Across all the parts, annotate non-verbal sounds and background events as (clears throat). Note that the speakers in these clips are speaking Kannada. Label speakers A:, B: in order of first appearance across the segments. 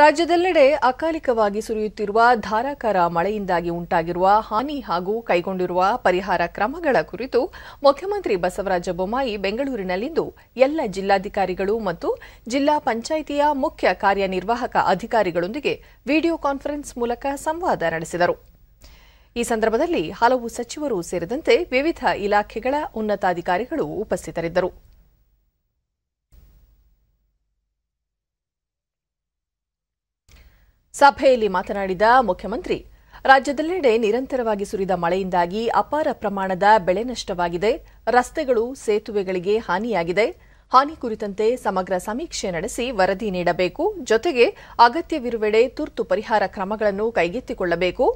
A: ರಾಜ್ಯದೆಲ್ಲೆಡೆ ಅಕಾಲಿಕವಾಗಿ ಸುರಿಯುತ್ತಿರುವ ಧಾರಾಕಾರ ಮಳೆಯಿಂದಾಗಿ ಉಂಟಾಗಿರುವ ಹಾನಿ ಹಾಗೂ ಕೈಗೊಂಡಿರುವ ಪರಿಹಾರ ಕ್ರಮಗಳ ಕುರಿತು ಮುಖ್ಯಮಂತ್ರಿ ಬಸವರಾಜ ಬೊಮ್ಮಾಯಿ ಬೆಂಗಳೂರಿನಲ್ಲಿಂದು ಎಲ್ಲ ಜಿಲ್ಲಾಧಿಕಾರಿಗಳು ಮತ್ತು ಜಿಲ್ಲಾ ಪಂಚಾಯಿತಿಯ ಮುಖ್ಯ ಕಾರ್ಯನಿರ್ವಾಹಕ ಅಧಿಕಾರಿಗಳೊಂದಿಗೆ ವಿಡಿಯೋ ಕಾನ್ಫರೆನ್ಸ್ ಮೂಲಕ ಸಂವಾದ ನಡೆಸಿದರು ಈ ಸಂದರ್ಭದಲ್ಲಿ ಹಲವು ಸಚಿವರು ಸೇರಿದಂತೆ ವಿವಿಧ ಇಲಾಖೆಗಳ ಉನ್ನತಾಧಿಕಾರಿಗಳು ಉಪಸ್ಥಿತರಿದ್ದರು ಸಭೆಯಲ್ಲಿ ಮಾತನಾಡಿದ ಮುಖ್ಯಮಂತ್ರಿ ರಾಜ್ಯದೆಲ್ಲೆಡೆ ನಿರಂತರವಾಗಿ ಸುರಿದ ಮಳೆಯಿಂದಾಗಿ ಅಪಾರ ಪ್ರಮಾಣದ ಬೆಳೆ ನಷ್ಟವಾಗಿದೆ ರಸ್ತೆಗಳು ಸೇತುವೆಗಳಿಗೆ ಹಾನಿಯಾಗಿದೆ ಹಾನಿ ಕುರಿತಂತೆ ಸಮಗ್ರ ಸಮೀಕ್ಷೆ ನಡೆಸಿ ವರದಿ ನೀಡಬೇಕು ಜೊತೆಗೆ ಅಗತ್ಯವಿರುವೆಡೆ ತುರ್ತು ಪರಿಹಾರ ಕ್ರಮಗಳನ್ನು ಕೈಗೆತ್ತಿಕೊಳ್ಳಬೇಕು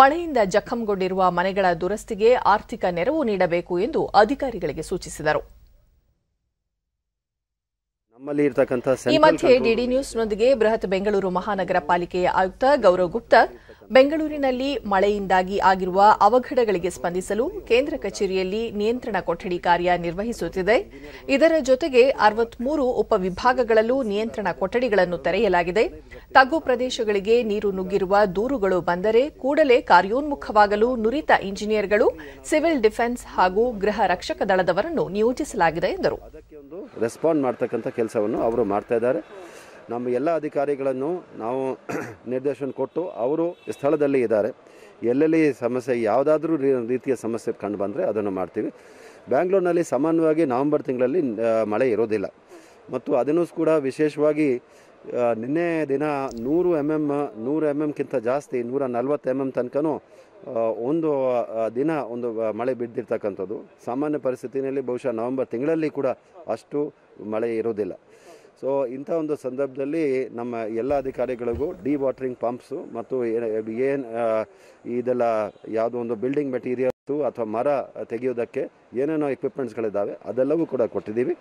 A: ಮಳೆಯಿಂದ ಜಖಂಗೊಂಡಿರುವ ಮನೆಗಳ ದುರಸ್ತಿಗೆ ಆರ್ಥಿಕ ನೆರವು ನೀಡಬೇಕು ಎಂದು ಅಧಿಕಾರಿಗಳಿಗೆ ಸೂಚಿಸಿದರು
B: ಈ ಮಧ್ಯೆ ಡಿಡಿ
A: ನ್ಯೂಸ್ನೊಂದಿಗೆ ಬೃಹತ್ ಬೆಂಗಳೂರು ಮಹಾನಗರ ಪಾಲಿಕೆಯ ಆಯುಕ್ತ ಗೌರವ್ ಗುಪ್ತಾ ಬೆಂಗಳೂರಿನಲ್ಲಿ ಮಳೆಯಿಂದಾಗಿ ಆಗಿರುವ ಅವಘಡಗಳಿಗೆ ಸ್ಪಂದಿಸಲು ಕೇಂದ್ರ ಕಚೇರಿಯಲ್ಲಿ ನಿಯಂತ್ರಣ ಕೊಠಡಿ ಕಾರ್ಯ ನಿರ್ವಹಿಸುತ್ತಿದೆ ಇದರ ಜೊತೆಗೆ ಅರವತ್ಮೂರು ಉಪವಿಭಾಗಗಳಲ್ಲೂ ನಿಯಂತ್ರಣ ಕೊಠಡಿಗಳನ್ನು ತೆರೆಯಲಾಗಿದೆ ತಗ್ಗು ಪ್ರದೇಶಗಳಿಗೆ ನೀರು ನುಗ್ಗಿರುವ ದೂರುಗಳು ಬಂದರೆ ಕೂಡಲೇ ಕಾರ್ಯೋನ್ಮುಖವಾಗಲು ನುರಿತ ಇಂಜಿನಿಯರ್ಗಳು ಸಿವಿಲ್ ಡಿಫೆನ್ಸ್ ಹಾಗೂ ಗೃಹ ರಕ್ಷಕ ದಳದವರನ್ನು ನಿಯೋಜಿಸಲಾಗಿದೆ ಎಂದರು
B: ನಮ್ಮ ಎಲ್ಲ ಅಧಿಕಾರಿಗಳನ್ನು ನಾವು (clears throat) ನಿರ್ದೇಶನ ಕೊಟ್ಟು ಅವರು ಸ್ಥಳದಲ್ಲಿ ಇದ್ದಾರೆ ಎಲ್ಲೆಲ್ಲಿ ಸಮಸ್ಯೆ ಯಾವುದಾದ್ರೂ ರೀತಿಯ ಸಮಸ್ಯೆ ಕಂಡು ಬಂದರೆ ಅದನ್ನು ಮಾಡ್ತೀವಿ ಬ್ಯಾಂಗ್ಳೂರಿನಲ್ಲಿ ಸಾಮಾನ್ಯವಾಗಿ ನವೆಂಬರ್ ತಿಂಗಳಲ್ಲಿ ಮಳೆ ಇರೋದಿಲ್ಲ ಮತ್ತು ಅದನ್ನು ಕೂಡ ವಿಶೇಷವಾಗಿ ನಿನ್ನೆ ದಿನ ನೂರು ಎಮ್ ಎಮ್ ನೂರು ಎಮ್ ಎಮ್ಗಿಂತ ಜಾಸ್ತಿ ನೂರ ನಲ್ವತ್ತು ಎಮ್ ಎಮ್ ತನಕನೂ ಒಂದು ದಿನ ಒಂದು ಮಳೆ ಬಿದ್ದಿರ್ತಕ್ಕಂಥದ್ದು ಸಾಮಾನ್ಯ ಪರಿಸ್ಥಿತಿಯಲ್ಲಿ ಬಹುಶಃ ನವಂಬರ್ ತಿಂಗಳಲ್ಲಿ ಕೂಡ ಅಷ್ಟು ಮಳೆ ಇರೋದಿಲ್ಲ ಸೊ ಇಂಥ ಒಂದು ಸಂದರ್ಭದಲ್ಲಿ ನಮ್ಮ ಎಲ್ಲ ಅಧಿಕಾರಿಗಳಿಗೂ ಡಿ ವಾಟ್ರಿಂಗ್ ಪಂಪ್ಸು ಮತ್ತು ಏನು ಇದೆಲ್ಲ ಯಾವುದೋ ಒಂದು ಬಿಲ್ಡಿಂಗ್ ಮೆಟೀರಿಯಲ್ಸು ಅಥವಾ ಮರ ತೆಗೆಯೋದಕ್ಕೆ ಏನೇನೋ ಎಕ್ವಿಪ್ಮೆಂಟ್ಸ್ಗಳಿದ್ದಾವೆ ಅದೆಲ್ಲವೂ ಕೂಡ ಕೊಟ್ಟಿದ್ದೀವಿ